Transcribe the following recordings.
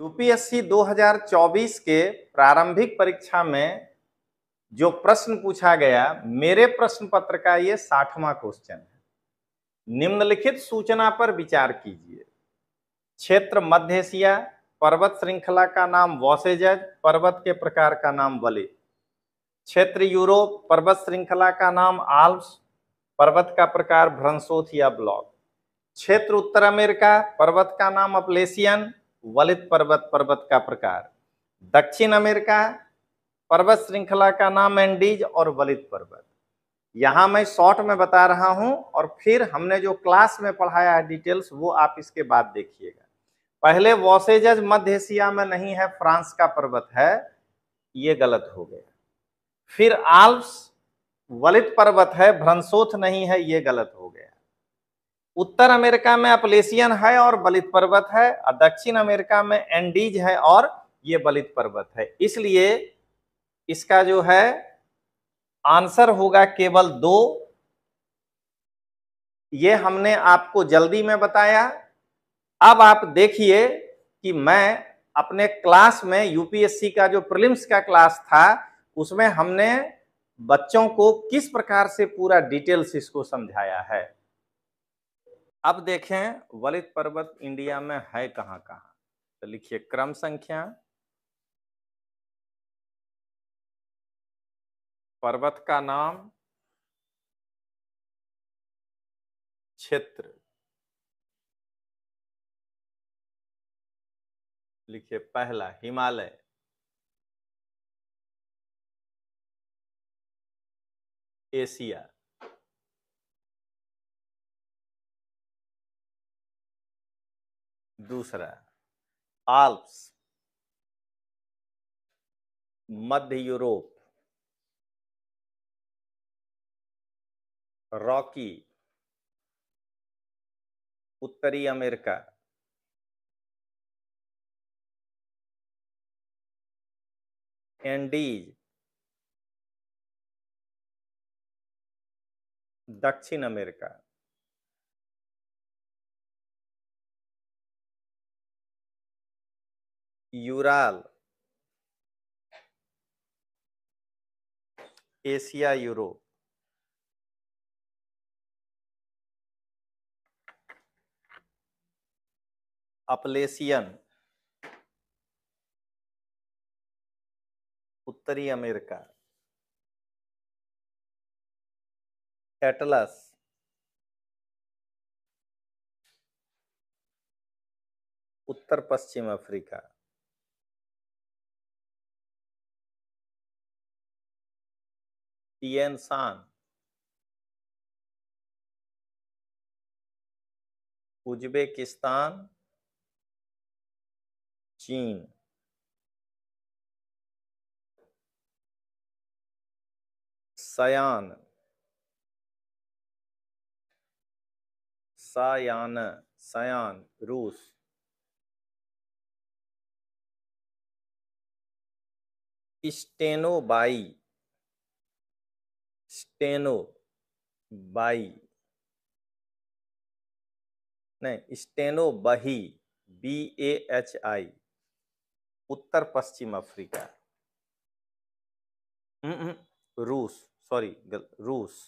UPSC 2024 के प्रारंभिक परीक्षा में जो प्रश्न पूछा गया मेरे प्रश्न पत्र का ये साठवां क्वेश्चन है निम्नलिखित सूचना पर विचार कीजिए क्षेत्र मध्य एशिया पर्वत श्रृंखला का नाम वॉसेज पर्वत के प्रकार का नाम वले क्षेत्र यूरोप पर्वत श्रृंखला का नाम आल्प्स पर्वत का प्रकार भ्रंसोथ या ब्लॉक क्षेत्र उत्तर अमेरिका पर्वत का नाम अपलेसियन वलित पर्वत पर्वत का प्रकार दक्षिण अमेरिका पर्वत श्रृंखला का नाम एंडीज और वलित पर्वत यहाँ मैं शॉर्ट में बता रहा हूँ और फिर हमने जो क्लास में पढ़ाया है डिटेल्स वो आप इसके बाद देखिएगा पहले वॉसेजज मध्य एशिया में नहीं है फ्रांस का पर्वत है ये गलत हो गया फिर आल्प्स वलित पर्वत है भ्रंसोथ नहीं है ये गलत हो गया उत्तर अमेरिका में अपलेसियन है और बलित पर्वत है और दक्षिण अमेरिका में एंडीज है और ये बलित पर्वत है इसलिए इसका जो है आंसर होगा केवल दो ये हमने आपको जल्दी में बताया अब आप देखिए कि मैं अपने क्लास में यूपीएससी का जो प्रिलिम्स का क्लास था उसमें हमने बच्चों को किस प्रकार से पूरा डिटेल्स इसको समझाया है अब देखें वलित पर्वत इंडिया में है कहां कहां तो लिखिए क्रम संख्या पर्वत का नाम क्षेत्र लिखिए पहला हिमालय एशिया दूसरा आल्प्स मध्य यूरोप रॉकी उत्तरी अमेरिका एंडीज दक्षिण America Ural Asia Europe Appalachian उत्तरी अमेरिका एटलस उत्तर पश्चिम अफ्रीका Tien San, उज्बेकिस्तान चीन सयान सायान सयान रूस स्टेनोबाई स्टेनो बाई नहीं Stanovoy B A H I उत्तर पश्चिम अफ्रीका हम्म, हम्म, रूस सॉरी रूस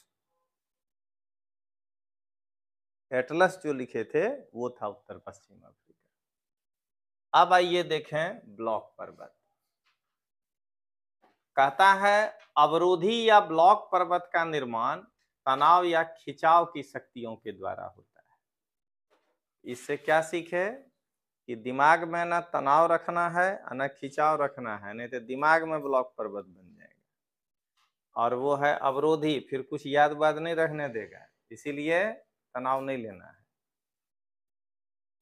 एटलस जो लिखे थे वो था उत्तर पश्चिम अफ्रीका अब आइए देखें ब्लॉक पर्वत कहता है अवरोधी या ब्लॉक पर्वत का निर्माण तनाव या खिंचाव की शक्तियों के द्वारा होता है इससे क्या सीखे कि दिमाग में ना तनाव रखना है न खिंचाव रखना है नहीं तो दिमाग में ब्लॉक पर्वत बन जाएगा और वो है अवरोधी फिर कुछ याद बाद नहीं रखने देगा इसीलिए तनाव नहीं लेना है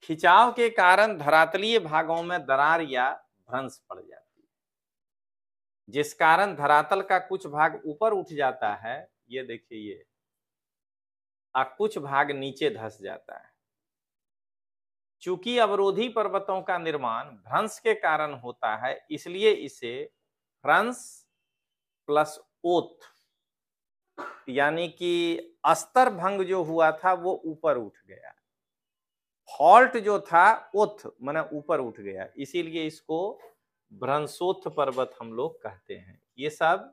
खिंचाव के कारण धरातलीय भागों में दरार या भ्रंश पड़ जाता जिस कारण धरातल का कुछ भाग ऊपर उठ जाता है ये देखिए ये और कुछ भाग नीचे धस जाता है चूंकि अवरोधी पर्वतों का निर्माण भ्रंश के कारण होता है इसलिए इसे भ्रंश प्लस ओथ यानी कि अस्तर भंग जो हुआ था वो ऊपर उठ गया फॉल्ट जो था ओथ मैंने ऊपर उठ गया इसीलिए इसको भ्रंसोत्थ पर्वत हम लोग कहते हैं ये सब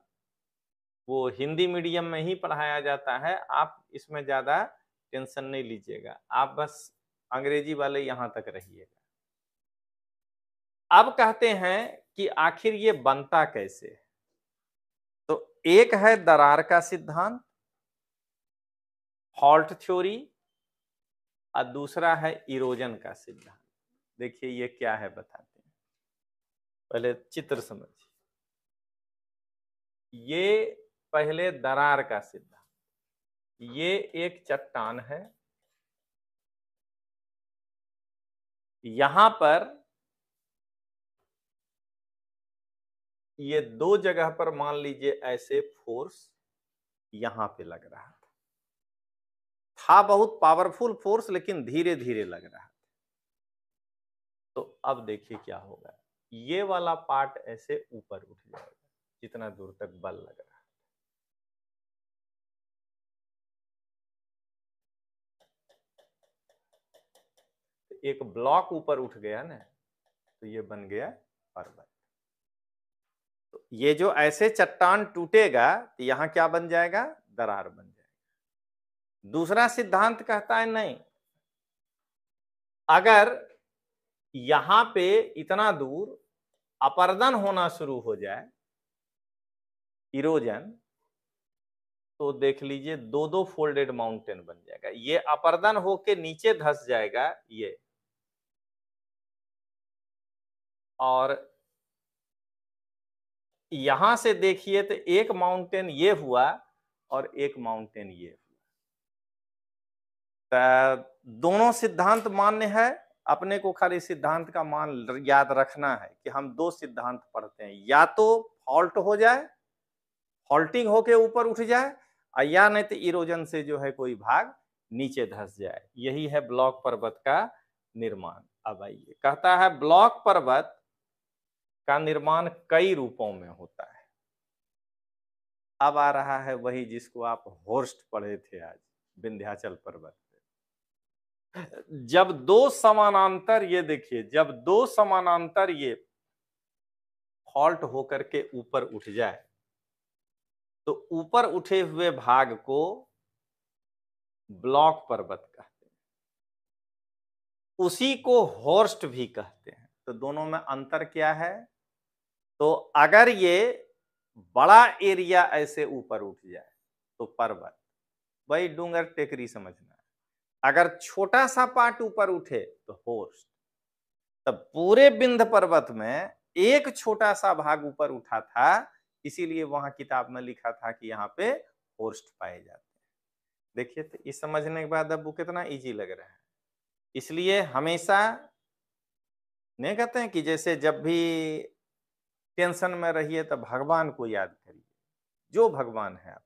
वो हिंदी मीडियम में ही पढ़ाया जाता है आप इसमें ज़्यादा टेंशन नहीं लीजिएगा आप बस अंग्रेजी वाले यहां तक रहिएगा अब कहते हैं कि आखिर ये बनता कैसे तो एक है दरार का सिद्धांत हॉल्ट थ्योरी और दूसरा है इरोजन का सिद्धांत देखिए ये क्या है बताते पहले चित्र समझिए ये पहले दरार का सिद्धांत ये एक चट्टान है यहां पर ये दो जगह पर मान लीजिए ऐसे फोर्स यहां पे लग रहा था था बहुत पावरफुल फोर्स लेकिन धीरे धीरे लग रहा था तो अब देखिए क्या होगा ये वाला पार्ट ऐसे ऊपर उठ जाएगा जितना दूर तक बल लग रहा है तो एक ब्लॉक ऊपर उठ गया ना तो ये बन गया पर्वत तो ये जो ऐसे चट्टान टूटेगा तो यहां क्या बन जाएगा दरार बन जाएगा दूसरा सिद्धांत कहता है नहीं अगर यहां पे इतना दूर अपरदन होना शुरू हो जाए इरोजन तो देख लीजिए दो दो फोल्डेड माउंटेन बन जाएगा ये अपरदन होके नीचे धस जाएगा ये और यहां से देखिए तो एक माउंटेन ये हुआ और एक माउंटेन ये हुआ तो दोनों सिद्धांत मान्य है अपने को खाली सिद्धांत का मान याद रखना है कि हम दो सिद्धांत पढ़ते हैं या तो फॉल्ट हो जाए फॉल्टिंग होके ऊपर उठ जाए और या नहीं तो इरोजन से जो है कोई भाग नीचे धस जाए यही है ब्लॉक पर्वत का निर्माण अब आइए कहता है ब्लॉक पर्वत का निर्माण कई रूपों में होता है अब आ रहा है वही जिसको आप होर्स्ट पढ़े थे आज विंध्याचल पर्वत जब दो समानांतर ये देखिए जब दो समानांतर ये फॉल्ट होकर के ऊपर उठ जाए तो ऊपर उठे हुए भाग को ब्लॉक पर्वत कहते हैं उसी को हॉर्स्ट भी कहते हैं तो दोनों में अंतर क्या है तो अगर ये बड़ा एरिया ऐसे ऊपर उठ जाए तो पर्वत वही डूंगर टेकरी समझना अगर छोटा सा पार्ट ऊपर उठे तो होस्ट तब पूरे बिंध पर्वत में एक छोटा सा भाग ऊपर उठा था इसीलिए वहां किताब में लिखा था कि यहाँ पे होस्ट पाए जाते हैं देखिए तो इस समझने के बाद अब वो कितना इजी लग रहा है इसलिए हमेशा नहीं कहते हैं कि जैसे जब भी टेंशन में रहिए तो भगवान को याद करिए जो भगवान है आप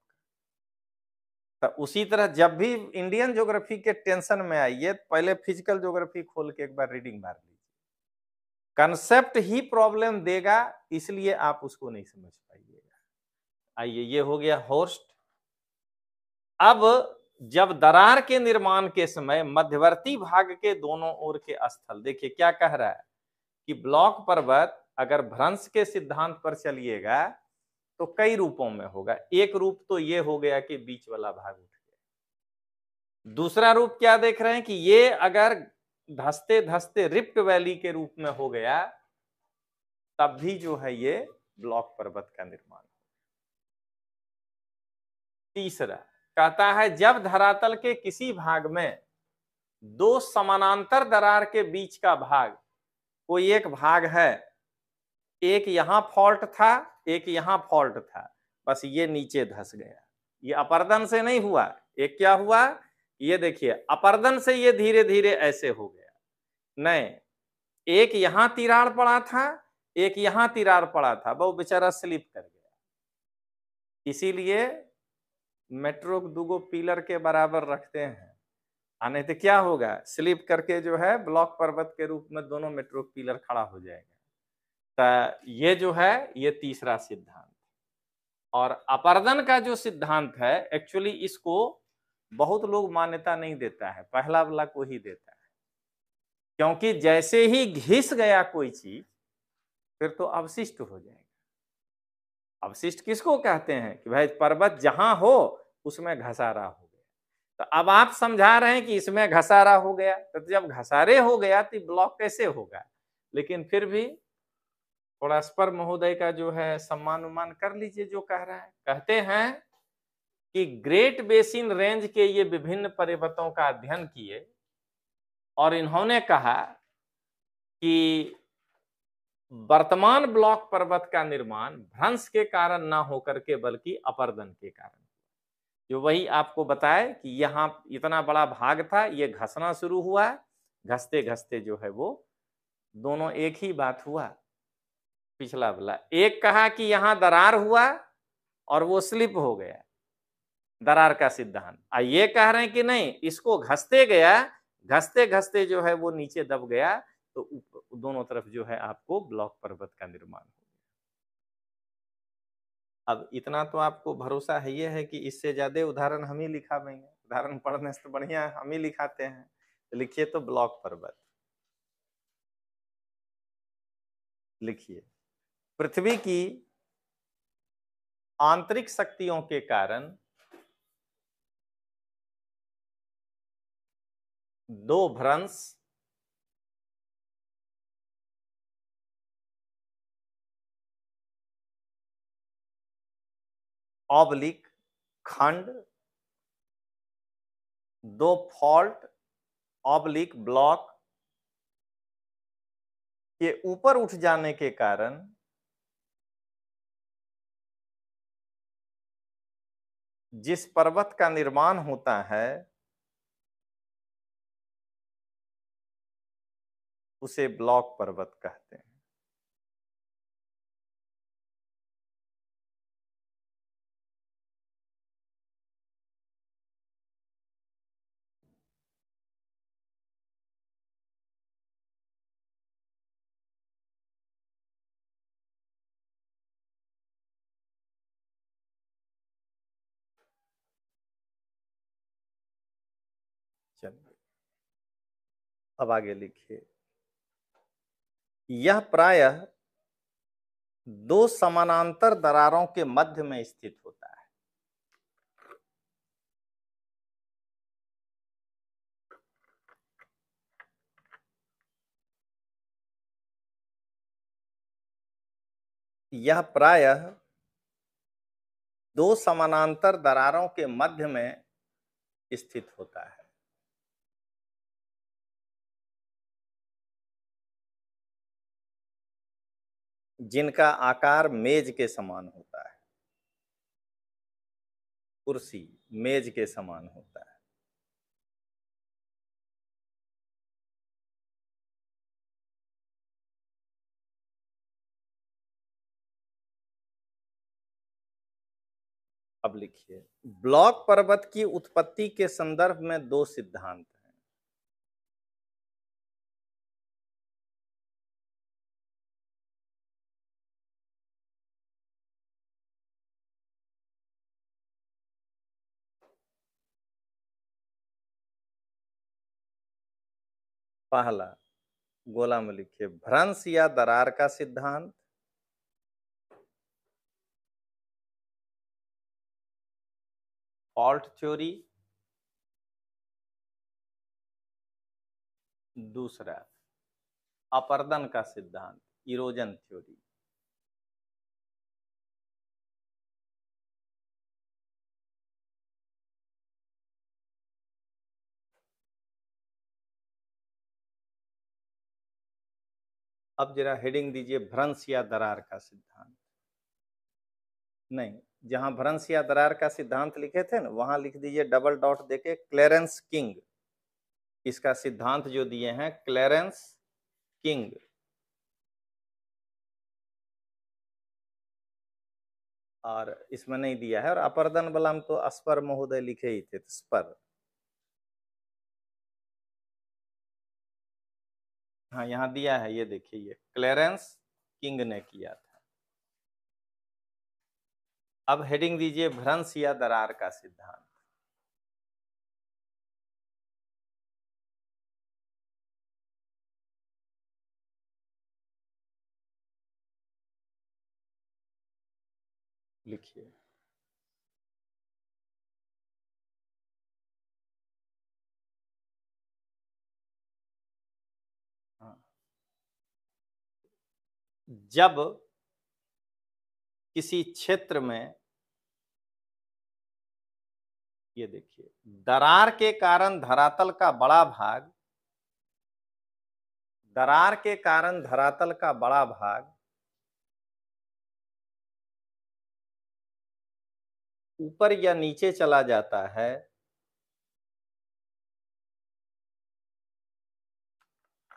तो उसी तरह जब भी इंडियन ज्योग्राफी के टेंशन में आइए पहले फिजिकल ज्योग्राफी खोल के एक बार रीडिंग मार लीजिए कंसेप्ट ही प्रॉब्लम देगा इसलिए आप उसको नहीं समझ पाइएगा आइए ये हो गया होस्ट अब जब दरार के निर्माण के समय मध्यवर्ती भाग के दोनों ओर के स्थल देखिए क्या कह रहा है कि ब्लॉक पर्वत अगर भ्रंश के सिद्धांत पर चलिएगा तो कई रूपों में होगा एक रूप तो ये हो गया कि बीच वाला भाग उठ गया दूसरा रूप क्या देख रहे हैं कि ये अगर धसते धसते रिप्ट वैली के रूप में हो गया तब भी जो है ये ब्लॉक पर्वत का निर्माण तीसरा कहता है जब धरातल के किसी भाग में दो समानांतर दरार के बीच का भाग कोई एक भाग है एक यहां फॉल्ट था एक यहां फॉल्ट था बस ये नीचे धस गया ये अपर्दन से नहीं हुआ एक क्या हुआ ये देखिए अपर्दन से ये धीरे धीरे ऐसे हो गया नहीं एक यहां तिराड़ पड़ा था एक यहां तिराड़ पड़ा था वह बेचारा स्लिप कर गया इसीलिए मेट्रो दूगो पिलर के बराबर रखते हैं आने तो क्या होगा स्लिप करके जो है ब्लॉक पर्वत के रूप में दोनों मेट्रो पिलर खड़ा हो जाएगा ये जो है ये तीसरा सिद्धांत और अपर्दन का जो सिद्धांत है एक्चुअली इसको बहुत लोग मान्यता नहीं देता है पहला वाला को ही देता है क्योंकि जैसे ही घिस गया कोई चीज फिर तो अवशिष्ट हो जाएगा अवशिष्ट किसको कहते हैं कि भाई पर्वत जहां हो उसमें घसारा हो गया तो अब आप समझा रहे हैं कि इसमें घसारा हो गया तो जब घसारे हो गया तो ब्लॉक कैसे होगा लेकिन फिर भी थोड़ा स्पर महोदय का जो है सम्मान उम्मान कर लीजिए जो कह रहा है कहते हैं कि ग्रेट बेसिन रेंज के ये विभिन्न पर्वतों का अध्ययन किए और इन्होंने कहा कि वर्तमान ब्लॉक पर्वत का निर्माण भ्रंश के कारण ना होकर के बल्कि अपर्दन के कारण जो वही आपको बताए कि यहाँ इतना बड़ा भाग था ये घसना शुरू हुआ घसते घसते जो है वो दोनों एक ही बात हुआ पिछला वाला एक कहा कि यहाँ दरार हुआ और वो स्लिप हो गया दरार का सिद्धांत आ ये कह रहे हैं कि नहीं इसको घसते गया घसते घसते जो है वो नीचे दब गया तो दोनों तरफ जो है आपको ब्लॉक पर्वत का निर्माण हो गया अब इतना तो आपको भरोसा है ये है कि इससे ज्यादा उदाहरण हम ही लिखा देंगे उदाहरण पढ़ने से तो बढ़िया हम ही लिखाते हैं तो लिखिए तो ब्लॉक पर्वत लिखिए पृथ्वी की आंतरिक शक्तियों के कारण दो भ्रंश ऑब्लिक खंड दो फॉल्ट ऑब्लिक ब्लॉक के ऊपर उठ जाने के कारण जिस पर्वत का निर्माण होता है उसे ब्लॉक पर्वत कहते हैं अब आगे लिखिए यह प्रायः दो समानांतर दरारों के मध्य में स्थित होता है यह प्रायः दो समानांतर दरारों के मध्य में स्थित होता है जिनका आकार मेज के समान होता है कुर्सी मेज के समान होता है अब लिखिए ब्लॉक पर्वत की उत्पत्ति के संदर्भ में दो सिद्धांत पहला गोलाम लिखिए भ्रंश या दरार का सिद्धांत फॉल्ट थ्योरी दूसरा अपर्दन का सिद्धांत इरोजन थ्योरी अब जरा हेडिंग दीजिए भ्रंश या दरार का सिद्धांत नहीं जहां भ्रंश या दरार का सिद्धांत लिखे थे ना वहां लिख दीजिए डबल डॉट देके क्लेरेंस किंग इसका सिद्धांत जो दिए हैं क्लेरेंस किंग और इसमें नहीं दिया है और अपरदन बलम तो स्पर महोदय लिखे ही थे स्पर हाँ यहाँ दिया है ये देखिए ये क्लेरेंस किंग ने किया था अब हेडिंग दीजिए भ्रंश या दरार का सिद्धांत लिखिए जब किसी क्षेत्र में ये देखिए दरार के कारण धरातल का बड़ा भाग दरार के कारण धरातल का बड़ा भाग ऊपर या नीचे चला जाता है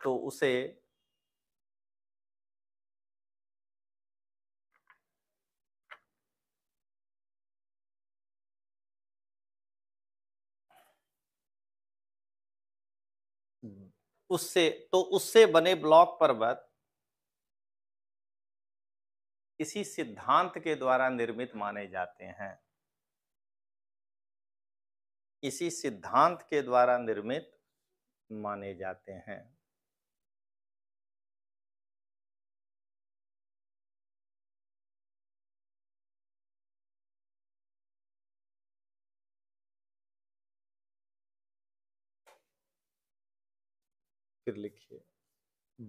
तो उसे उससे तो उससे बने ब्लॉक पर्वत इसी सिद्धांत के द्वारा निर्मित माने जाते हैं इसी सिद्धांत के द्वारा निर्मित माने जाते हैं फिर लिखिए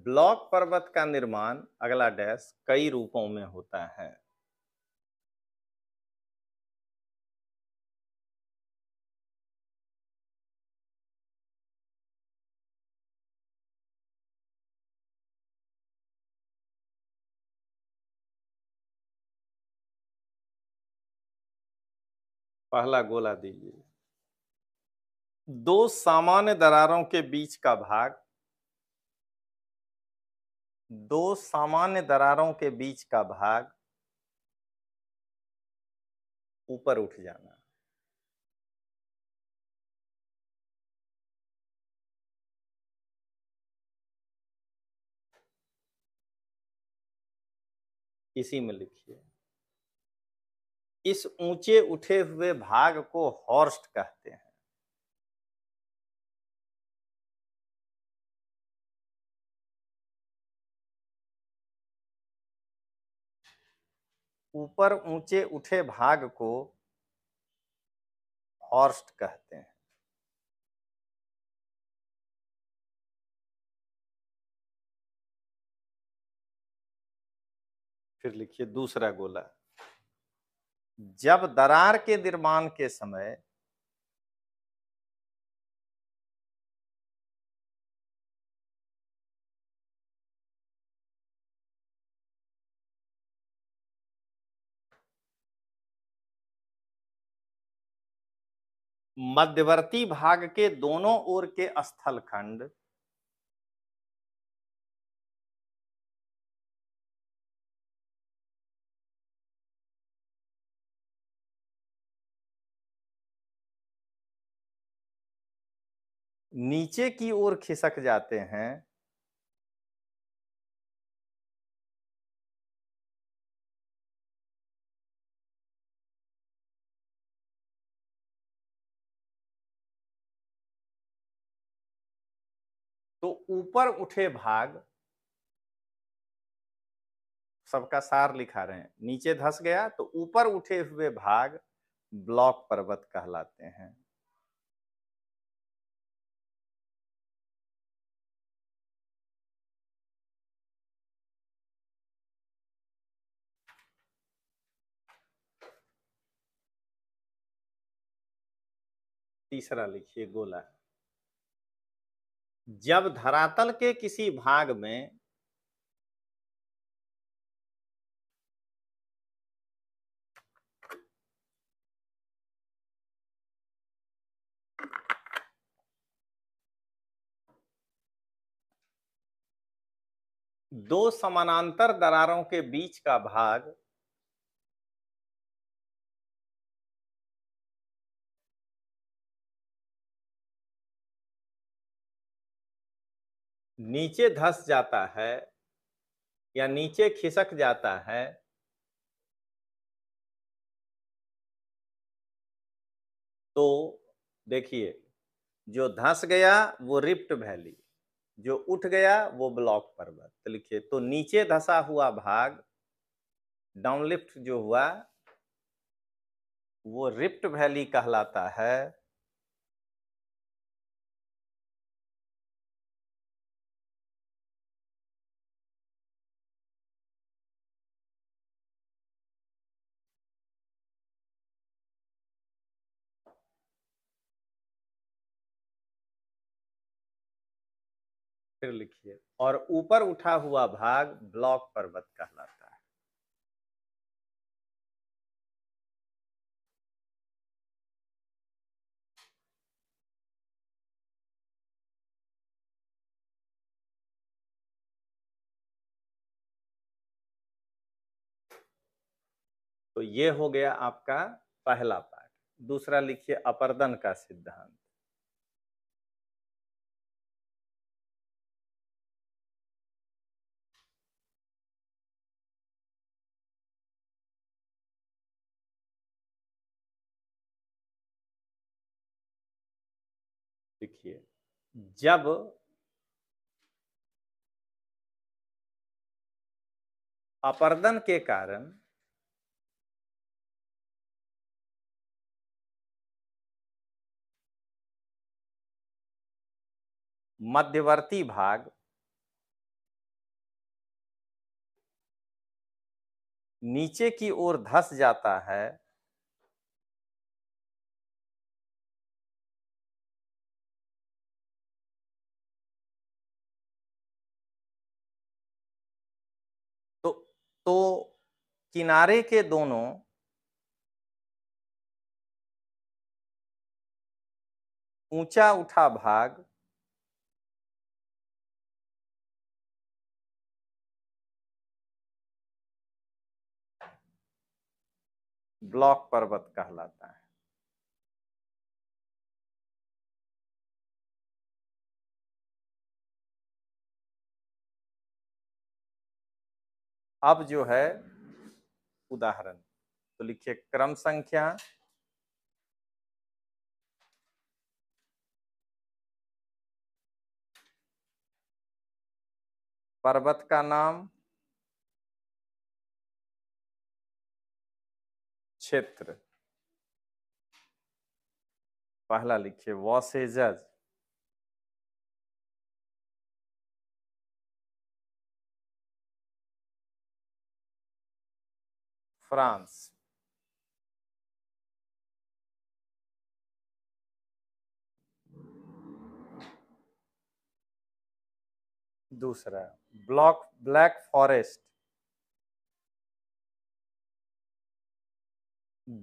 ब्लॉक पर्वत का निर्माण अगला डैश कई रूपों में होता है पहला गोला दीजिए दो सामान्य दरारों के बीच का भाग दो सामान्य दरारों के बीच का भाग ऊपर उठ जाना इसी में लिखिए इस ऊंचे उठे हुए भाग को हॉर्स्ट कहते हैं ऊपर ऊंचे उठे भाग को हॉर्स्ट कहते हैं फिर लिखिए दूसरा गोला जब दरार के निर्माण के समय मध्यवर्ती भाग के दोनों ओर के स्थल खंड नीचे की ओर खिसक जाते हैं तो ऊपर उठे भाग सबका सार लिखा रहे हैं नीचे धस गया तो ऊपर उठे हुए भाग ब्लॉक पर्वत कहलाते हैं तीसरा लिखिए गोला जब धरातल के किसी भाग में दो समानांतर दरारों के बीच का भाग नीचे धस जाता है या नीचे खिसक जाता है तो देखिए जो धंस गया वो रिप्ट वैली जो उठ गया वो ब्लॉक पर्वत तो लिखिए तो नीचे धसा हुआ भाग डाउनलिफ्ट जो हुआ वो रिप्ट वैली कहलाता है फिर लिखिए और ऊपर उठा हुआ भाग ब्लॉक पर्वत कहलाता है तो ये हो गया आपका पहला पार्ट दूसरा लिखिए अपर्दन का सिद्धांत देखिए जब अपर्दन के कारण मध्यवर्ती भाग नीचे की ओर धस जाता है तो किनारे के दोनों ऊंचा उठा भाग ब्लॉक पर्वत कहलाता है अब जो है उदाहरण तो लिखिए क्रम संख्या पर्वत का नाम क्षेत्र पहला लिखिए वॉसेजज फ्रांस दूसरा block Black Forest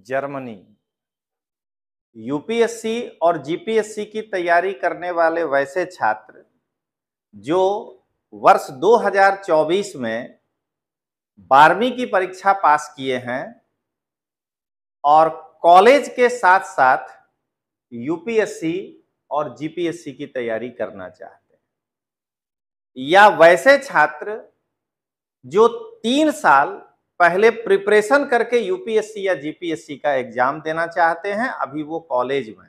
Germany UPSC और जीपीएससी की तैयारी करने वाले वैसे छात्र जो वर्ष 2024 में बारहवीं की परीक्षा पास किए हैं और कॉलेज के साथ साथ यूपीएससी और जीपीएससी की तैयारी करना चाहते हैं या वैसे छात्र जो तीन साल पहले प्रिपरेशन करके यूपीएससी या जीपीएससी का एग्जाम देना चाहते हैं अभी वो कॉलेज में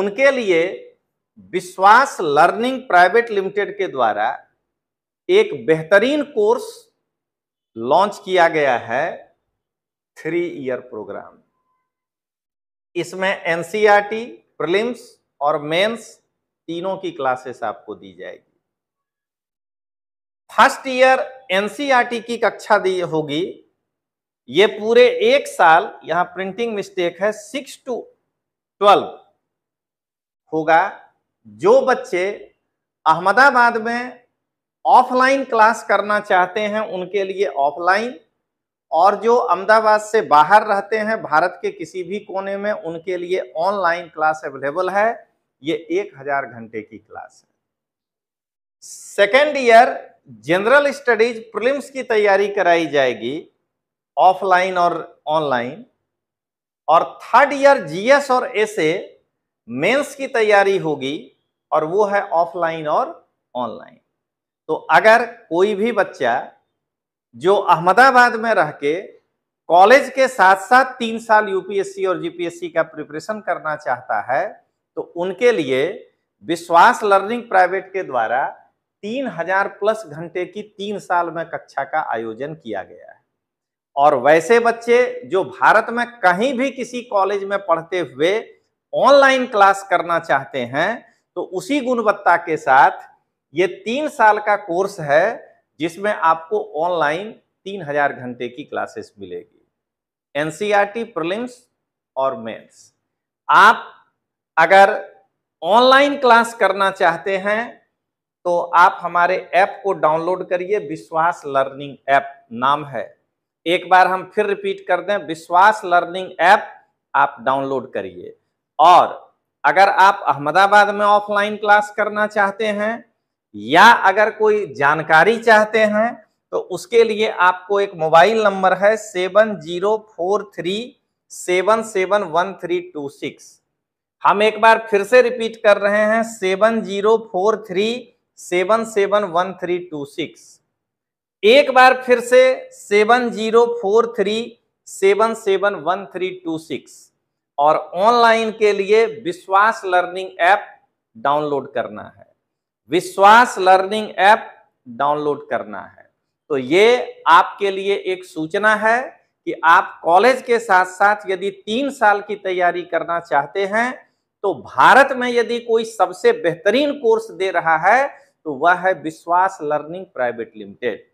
उनके लिए विश्वास लर्निंग प्राइवेट लिमिटेड के द्वारा एक बेहतरीन कोर्स लॉन्च किया गया है थ्री ईयर प्रोग्राम इसमें एनसीईआरटी e प्रिलिम्स और मेंस तीनों की क्लासेस आपको दी जाएगी फर्स्ट ईयर एनसीईआरटी e की कक्षा दी होगी ये पूरे एक साल यहां प्रिंटिंग मिस्टेक है सिक्स टू ट्वेल्व होगा जो बच्चे अहमदाबाद में ऑफलाइन क्लास करना चाहते हैं उनके लिए ऑफलाइन और जो अहमदाबाद से बाहर रहते हैं भारत के किसी भी कोने में उनके लिए ऑनलाइन क्लास अवेलेबल है ये एक हजार घंटे की क्लास है second year general studies prelims की तैयारी कराई जाएगी ऑफलाइन और ऑनलाइन और थर्ड ईयर जीएस और एसए मेंस की तैयारी होगी और वो है ऑफलाइन और ऑनलाइन तो अगर कोई भी बच्चा जो अहमदाबाद में रह के कॉलेज के साथ साथ तीन साल यूपीएससी और जीपीएससी का प्रिपरेशन करना चाहता है तो उनके लिए विश्वास लर्निंग प्राइवेट के द्वारा तीन हजार प्लस घंटे की तीन साल में कक्षा का आयोजन किया गया है और वैसे बच्चे जो भारत में कहीं भी किसी कॉलेज में पढ़ते हुए ऑनलाइन क्लास करना चाहते हैं तो उसी गुणवत्ता के साथ ये तीन साल का कोर्स है जिसमें आपको ऑनलाइन तीन हजार घंटे की क्लासेस मिलेगी एनसीईआरटी प्रीलिम्स e और मेंस आप अगर ऑनलाइन क्लास करना चाहते हैं तो आप हमारे ऐप को डाउनलोड करिए विश्वास लर्निंग ऐप नाम है एक बार हम फिर रिपीट कर दें विश्वास लर्निंग ऐप आप डाउनलोड करिए और अगर आप अहमदाबाद में ऑफलाइन क्लास करना चाहते हैं या अगर कोई जानकारी चाहते हैं तो उसके लिए आपको एक मोबाइल नंबर है seven zero four three seven seven one three two six हम एक बार फिर से रिपीट कर रहे हैं seven zero four three seven seven one three two six एक बार फिर से seven zero four three seven seven one three two six और ऑनलाइन के लिए विश्वास लर्निंग ऐप डाउनलोड करना है विश्वास लर्निंग ऐप डाउनलोड करना है तो ये आपके लिए एक सूचना है कि आप कॉलेज के साथ साथ यदि तीन साल की तैयारी करना चाहते हैं तो भारत में यदि कोई सबसे बेहतरीन कोर्स दे रहा है तो वह है विश्वास लर्निंग प्राइवेट लिमिटेड